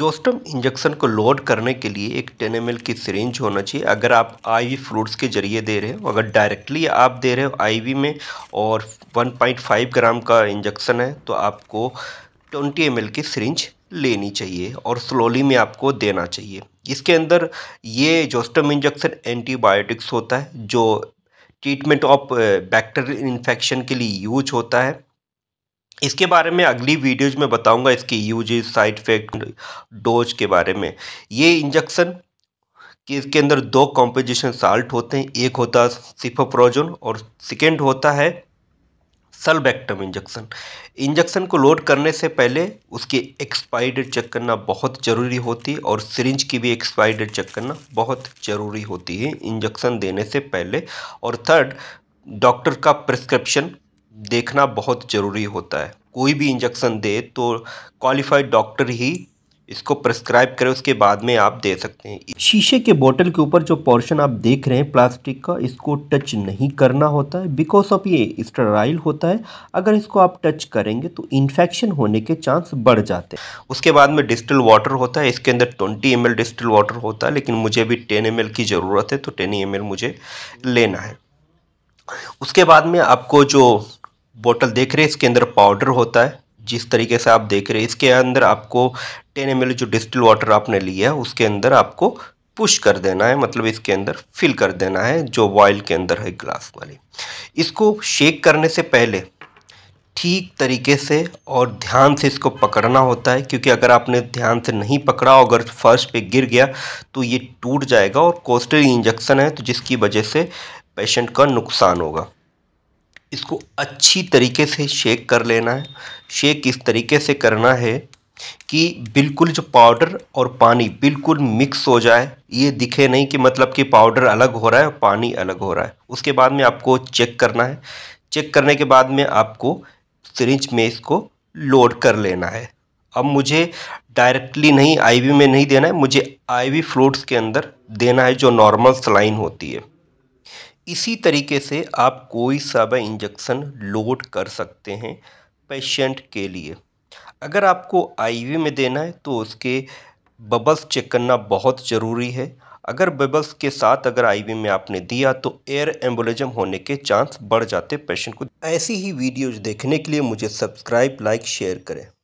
जोस्टम injection को load करने के लिए एक टेन एम की सिरिंज होना चाहिए अगर आप आईवी फ्रूट्स के जरिए दे रहे हो अगर डायरेक्टली आप दे रहे हो आईवी में और 1.5 ग्राम का इंजेक्शन है तो आपको 20 एम की सिरिंज लेनी चाहिए और स्लोली में आपको देना चाहिए इसके अंदर ये जोस्टम इंजेक्शन एंटीबायोटिक्स होता है जो ट्रीटमेंट ऑफ बैक्टेरियल इन्फेक्शन के लिए यूज होता है इसके बारे में अगली वीडियोज में बताऊंगा इसके यूज साइड इफेक्ट डोज के बारे में ये इंजेक्शन कि इसके अंदर दो कॉम्पोजिशन साल्ट होते हैं एक होता है सिफोप्रोजोन और सेकेंड होता है सलबैक्टम इंजेक्शन इंजेक्शन को लोड करने से पहले उसकी एक्सपायरी डेट चेक करना बहुत ज़रूरी होती है और सिरिंज की भी एक्सपायरी डेट चेक करना बहुत ज़रूरी होती है इंजेक्शन देने से पहले और थर्ड डॉक्टर का प्रिस्क्रिप्शन देखना बहुत ज़रूरी होता है कोई भी इंजेक्शन दे तो क्वालिफाइड डॉक्टर ही इसको प्रेस्क्राइब करें उसके बाद में आप दे सकते हैं शीशे के बोतल के ऊपर जो पोर्शन आप देख रहे हैं प्लास्टिक का इसको टच नहीं करना होता है बिकॉज ऑफ ये स्टराइल होता है अगर इसको आप टच करेंगे तो इन्फेक्शन होने के चांस बढ़ जाते हैं उसके बाद में डिस्टिल वाटर होता है इसके अंदर ट्वेंटी एम डिस्टिल वाटर होता है लेकिन मुझे भी टेन एम की ज़रूरत है तो टेन एम मुझे लेना है उसके बाद में आपको जो बोतल देख रहे हैं इसके अंदर पाउडर होता है जिस तरीके से आप देख रहे हैं इसके अंदर आपको टेन एम जो डिस्टिल वाटर आपने लिया है उसके अंदर आपको पुश कर देना है मतलब इसके अंदर फिल कर देना है जो वॉयल के अंदर है ग्लास वाली इसको शेक करने से पहले ठीक तरीके से और ध्यान से इसको पकड़ना होता है क्योंकि अगर आपने ध्यान से नहीं पकड़ा अगर फर्श पे गिर गया तो ये टूट जाएगा और कोस्टल इंजेक्शन है तो जिसकी वजह से पेशेंट का नुकसान होगा इसको अच्छी तरीके से शेक कर लेना है शेक इस तरीके से करना है कि बिल्कुल जो पाउडर और पानी बिल्कुल मिक्स हो जाए ये दिखे नहीं कि मतलब कि पाउडर अलग हो रहा है और पानी अलग हो रहा है उसके बाद में आपको चेक करना है चेक करने के बाद में आपको सिरिंज में इसको लोड कर लेना है अब मुझे डायरेक्टली नहीं आईवी में नहीं देना है मुझे आईवी फ्रूट्स के अंदर देना है जो नॉर्मल सलाइन होती है इसी तरीके से आप कोई सा भी इंजेक्शन लोड कर सकते हैं पेशेंट के लिए अगर आपको आईवी में देना है तो उसके बबल्स चेक करना बहुत ज़रूरी है अगर बबल्स के साथ अगर आईवी में आपने दिया तो एयर एम्बोलिज्म होने के चांस बढ़ जाते पेशेंट को ऐसी ही वीडियोज़ देखने के लिए मुझे सब्सक्राइब लाइक शेयर करें